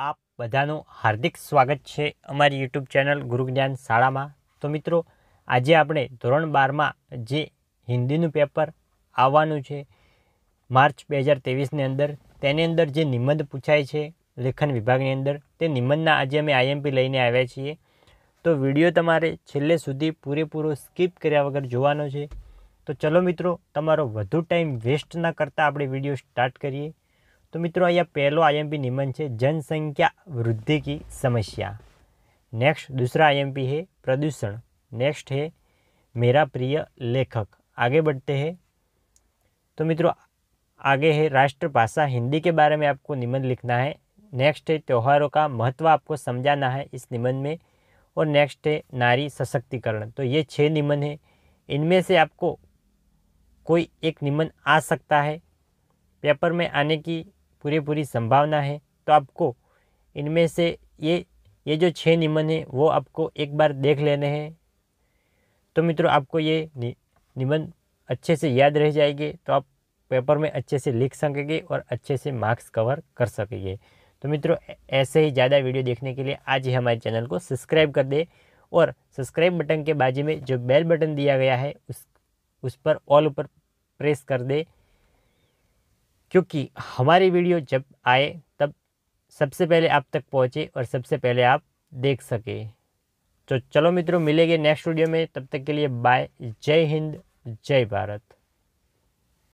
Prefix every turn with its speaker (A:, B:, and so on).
A: આપ બધાનું હાર્દિક સ્વાગત છે અમારી યુટ્યુબ ચેનલ ગુરુ જ્ઞાન શાળામાં તો મિત્રો આજે આપણે ધોરણ બારમાં જે હિન્દીનું પેપર આવવાનું છે માર્ચ બે હજાર તેવીસની અંદર તેની અંદર જે નિબંધ પૂછાય છે લેખન વિભાગની અંદર તે નિબંધના આજે અમે આઈએમપી લઈને આવ્યા છીએ તો વિડીયો તમારે છેલ્લે સુધી પૂરેપૂરો સ્કીપ કર્યા વગર જોવાનો છે તો ચલો મિત્રો તમારો વધુ ટાઈમ વેસ્ટ ના કરતાં આપણે વિડીયો સ્ટાર્ટ કરીએ તો મિત્રો અહીંયા પહેલો आईएमपी निमन है जनसंख्या वृद्धि की समस्या नेक्स्ट दूसरा आईएमपी है प्रदूषण नेक्स्ट है मेरा प्रिय लेखक आगे बढ़ते हैं तो मित्रों आगे है राष्ट्रभाषा हिंदी के बारे में आपको निबंध लिखना है नेक्स्ट है त्यौहारों का महत्व आपको समझाना है इस निबंध में और नेक्स्ट है नारी सशक्तिकरण तो ये छः निबंध है इनमें से आपको कोई एक निबंध आ सकता है पेपर में आने की पूरी पूरी संभावना है तो आपको इनमें से ये ये जो छः निमन है वो आपको एक बार देख लेने हैं तो मित्रों आपको ये नि, निबंध अच्छे से याद रह जाएंगे तो आप पेपर में अच्छे से लिख सकेंगे और अच्छे से मार्क्स कवर कर सकेंगे तो मित्रों ऐसे ही ज़्यादा वीडियो देखने के लिए आज ही हमारे चैनल को सब्सक्राइब कर दे और सब्सक्राइब बटन के बाजू में जो बेल बटन दिया गया है उस उस पर ऑल ऊपर प्रेस कर दे क्योंकि हमारी वीडियो जब आए तब सबसे पहले आप तक पहुँचे और सबसे पहले आप देख सके तो चलो मित्रों मिलेंगे नेक्स्ट वीडियो में तब तक के लिए बाय जय हिंद जय भारत